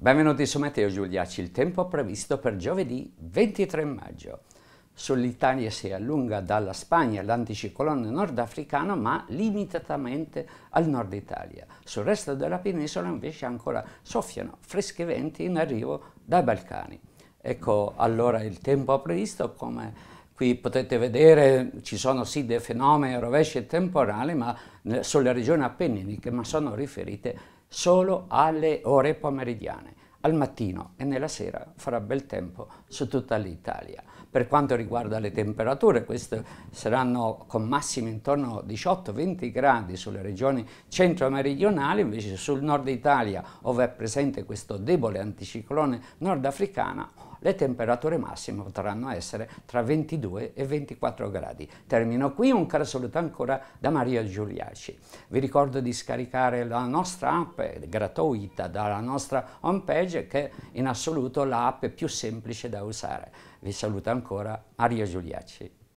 Benvenuti su Matteo Giuliacci, il tempo previsto per giovedì 23 maggio. Sull'Italia si allunga dalla Spagna l'anticiclone nordafricano ma limitatamente al nord Italia. Sul resto della penisola invece ancora soffiano freschi venti in arrivo dai Balcani. Ecco allora il tempo previsto come Qui potete vedere ci sono sì dei fenomeni rovesci temporali ma eh, sulle regioni appenniniche ma sono riferite solo alle ore pomeridiane. Al mattino e nella sera farà bel tempo su tutta l'Italia. Per quanto riguarda le temperature, queste saranno con massimi intorno a 18-20 gradi sulle regioni centro-meridionali, invece sul nord Italia, dove è presente questo debole anticiclone nordafricano, le temperature massime potranno essere tra 22 e 24 gradi. Termino qui un caro saluto ancora da Maria Giuliaci. Vi ricordo di scaricare la nostra app gratuita dalla nostra homepage che è in assoluto l'app più semplice da usare. Vi saluto ancora Maria Giuliaci.